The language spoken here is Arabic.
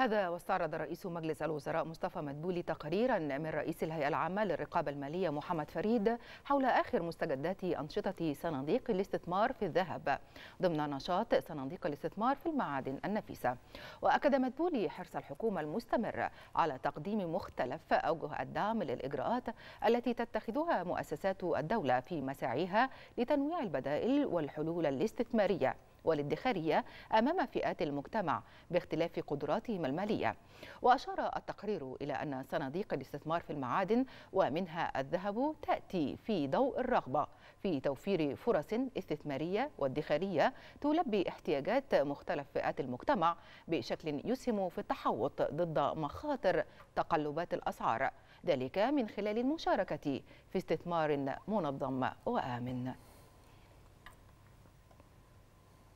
هذا واستعرض رئيس مجلس الوزراء مصطفى مدبولي تقريرا من رئيس الهيئة العامة للرقابة المالية محمد فريد حول آخر مستجدات أنشطة صناديق الاستثمار في الذهب ضمن نشاط صناديق الاستثمار في المعادن النفيسة وأكد مدبولي حرص الحكومة المستمر على تقديم مختلف أوجه الدعم للإجراءات التي تتخذها مؤسسات الدولة في مساعيها لتنويع البدائل والحلول الاستثمارية والادخارية أمام فئات المجتمع باختلاف قدراتهم المالية وأشار التقرير إلى أن صناديق الاستثمار في المعادن ومنها الذهب تأتي في ضوء الرغبة في توفير فرص استثمارية وادخارية تلبي احتياجات مختلف فئات المجتمع بشكل يسهم في التحوط ضد مخاطر تقلبات الأسعار ذلك من خلال المشاركة في استثمار منظم وآمن